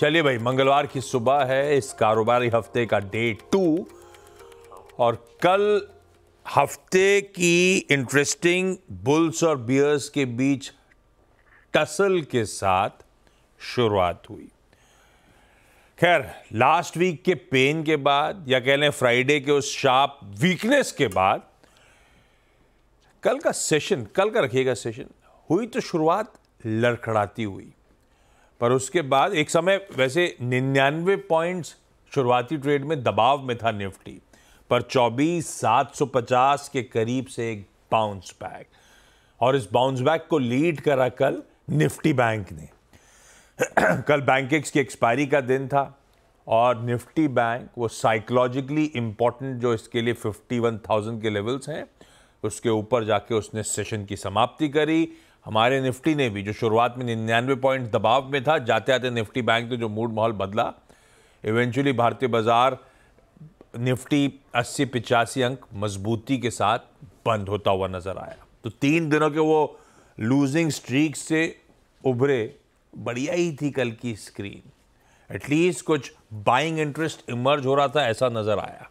चलिए भाई मंगलवार की सुबह है इस कारोबारी हफ्ते का डे टू और कल हफ्ते की इंटरेस्टिंग बुल्स और बियर्स के बीच टसल के साथ शुरुआत हुई खैर लास्ट वीक के पेन के बाद या कह लें फ्राइडे के उस शार्प वीकनेस के बाद कल का सेशन कल का रखिएगा सेशन हुई तो शुरुआत लड़खड़ाती हुई पर उसके बाद एक समय वैसे निन्यानवे पॉइंट्स शुरुआती ट्रेड में दबाव में था निफ्टी पर चौबीस सात सौ पचास के करीब से एक बाउंस बैक और इस बाउंस बैक को लीड करा कल निफ्टी बैंक ने कल बैंकिंग्स की एक्सपायरी का दिन था और निफ्टी बैंक वो साइकोलॉजिकली इम्पॉर्टेंट जो इसके लिए 51,000 के लेवल्स हैं उसके ऊपर जाके उसने सेशन की समाप्ति करी हमारे निफ्टी ने भी जो शुरुआत में निन्यानवे पॉइंट दबाव में था जाते आते निफ्टी बैंक ने जो मूड माहौल बदला इवेंचुअली भारतीय बाजार निफ्टी अस्सी पिचासी अंक मजबूती के साथ बंद होता हुआ नजर आया तो तीन दिनों के वो लूजिंग स्ट्रीक से उभरे बढ़िया ही थी कल की स्क्रीन एटलीस्ट कुछ बाइंग इंटरेस्ट इमर्ज हो रहा था ऐसा नज़र आया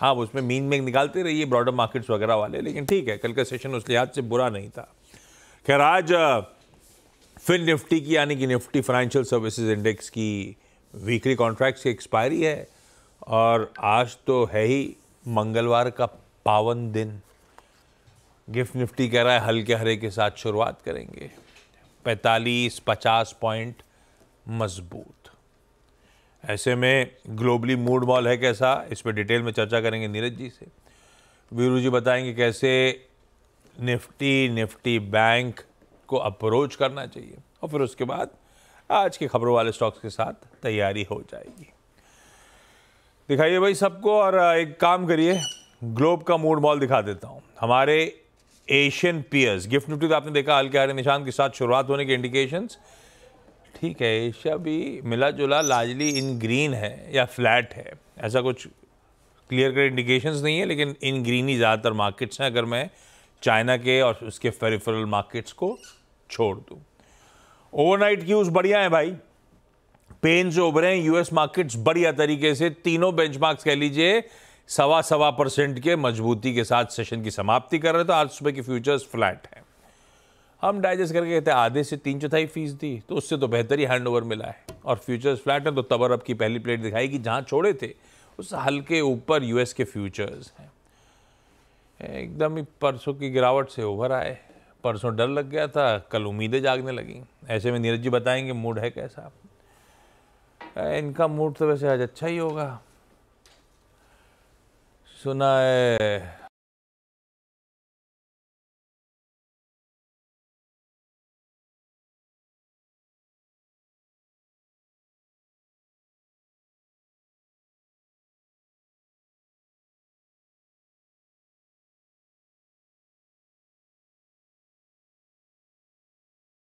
हाँ उसमें मीन में निकालते रहिए ब्रॉडर मार्केट्स वगैरह वाले लेकिन ठीक है कल का सेशन उस लिहाज से बुरा नहीं था खैर आज फिर निफ्टी की यानी कि निफ्टी फाइनेंशियल सर्विसेज इंडेक्स की वीकली कॉन्ट्रैक्ट्स की एक्सपायरी है और आज तो है ही मंगलवार का पावन दिन गिफ्ट निफ्टी कह रहा है हल्के हरे के साथ शुरुआत करेंगे 45 50 पॉइंट मजबूत ऐसे में ग्लोबली मूड मॉल है कैसा इस पर डिटेल में चर्चा करेंगे नीरज जी से वीरू जी बताएंगे कैसे निफ्टी निफ्टी बैंक को अप्रोच करना चाहिए और फिर उसके बाद आज के खबरों वाले स्टॉक्स के साथ तैयारी हो जाएगी दिखाइए भाई सबको और एक काम करिए ग्लोब का मूड मॉल दिखा देता हूँ हमारे एशियन पियर्स गिफ्ट निफ्टी तो आपने देखा हल्के हरे निशान के साथ शुरुआत होने के इंडिकेशंस ठीक है एशिया भी मिला जुला लार्जली इन ग्रीन है या फ्लैट है ऐसा कुछ क्लियर कट इंडिकेशंस नहीं है लेकिन इन ग्रीन ही ज़्यादातर मार्केट्स हैं अगर मैं चाइना के और उसके फेरिफरल मार्केट्स को छोड़ दूं। ओवरनाइट क्यूज बढ़िया है भाई पेन जो उभरे हैं यूएस मार्केट्स बढ़िया तरीके से तीनों बेंचमार्क्स कह लीजिए सवा सवा परसेंट के मजबूती के साथ सेशन की समाप्ति कर रहे तो आज सुबह के फ्यूचर्स फ्लैट हैं हम डाइजेस्ट करके कहते हैं आधे से तीन चौथाई फीसदी तो उससे तो बेहतर ही हैंड ओवर मिला है और फ्यूचर्स फ्लैट है तो तबर अब की पहली प्लेट दिखाई कि जहाँ छोड़े थे उस हल्के ऊपर यूएस के फ्यूचर्स हैं एकदम ही परसों की गिरावट से उभर आए परसों डर लग गया था कल उम्मीदें जागने लगी ऐसे में नीरज जी बताएंगे मूड है कैसा इनका मूड तो वैसे आज अच्छा ही होगा सुना है